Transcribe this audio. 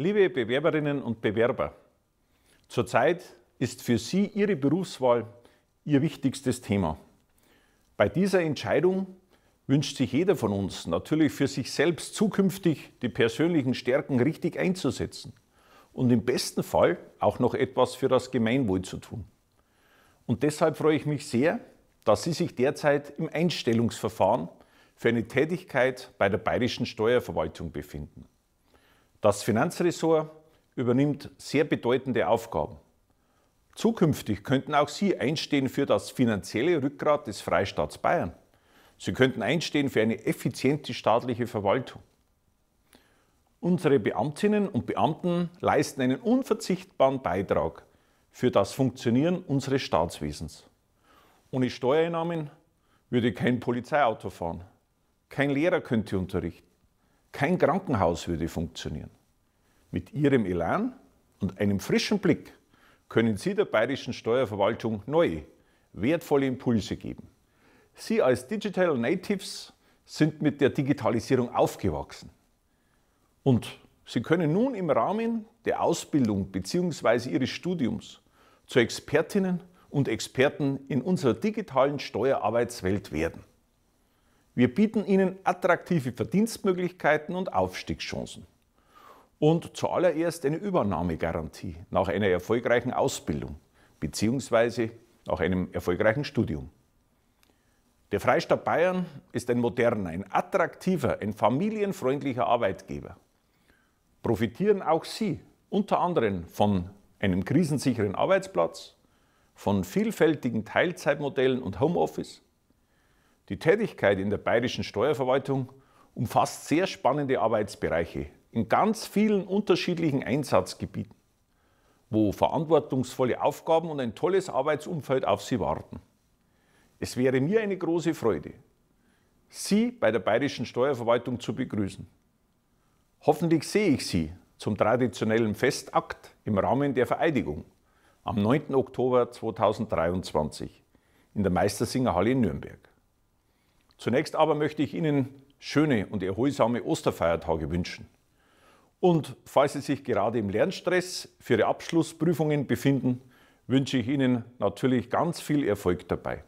Liebe Bewerberinnen und Bewerber, zurzeit ist für Sie Ihre Berufswahl Ihr wichtigstes Thema. Bei dieser Entscheidung wünscht sich jeder von uns natürlich für sich selbst zukünftig die persönlichen Stärken richtig einzusetzen und im besten Fall auch noch etwas für das Gemeinwohl zu tun. Und deshalb freue ich mich sehr, dass Sie sich derzeit im Einstellungsverfahren für eine Tätigkeit bei der Bayerischen Steuerverwaltung befinden. Das Finanzressort übernimmt sehr bedeutende Aufgaben. Zukünftig könnten auch Sie einstehen für das finanzielle Rückgrat des Freistaats Bayern. Sie könnten einstehen für eine effiziente staatliche Verwaltung. Unsere Beamtinnen und Beamten leisten einen unverzichtbaren Beitrag für das Funktionieren unseres Staatswesens. Ohne Steuereinnahmen würde kein Polizeiauto fahren, kein Lehrer könnte unterrichten, kein Krankenhaus würde funktionieren. Mit Ihrem Elan und einem frischen Blick können Sie der bayerischen Steuerverwaltung neue, wertvolle Impulse geben. Sie als Digital Natives sind mit der Digitalisierung aufgewachsen. Und Sie können nun im Rahmen der Ausbildung bzw. Ihres Studiums zu Expertinnen und Experten in unserer digitalen Steuerarbeitswelt werden. Wir bieten Ihnen attraktive Verdienstmöglichkeiten und Aufstiegschancen. Und zuallererst eine Übernahmegarantie nach einer erfolgreichen Ausbildung bzw. nach einem erfolgreichen Studium. Der Freistaat Bayern ist ein moderner, ein attraktiver, ein familienfreundlicher Arbeitgeber. Profitieren auch Sie unter anderem von einem krisensicheren Arbeitsplatz, von vielfältigen Teilzeitmodellen und Homeoffice, die Tätigkeit in der bayerischen Steuerverwaltung umfasst sehr spannende Arbeitsbereiche in ganz vielen unterschiedlichen Einsatzgebieten, wo verantwortungsvolle Aufgaben und ein tolles Arbeitsumfeld auf Sie warten. Es wäre mir eine große Freude, Sie bei der bayerischen Steuerverwaltung zu begrüßen. Hoffentlich sehe ich Sie zum traditionellen Festakt im Rahmen der Vereidigung am 9. Oktober 2023 in der Meistersingerhalle in Nürnberg. Zunächst aber möchte ich Ihnen schöne und erholsame Osterfeiertage wünschen. Und falls Sie sich gerade im Lernstress für Ihre Abschlussprüfungen befinden, wünsche ich Ihnen natürlich ganz viel Erfolg dabei.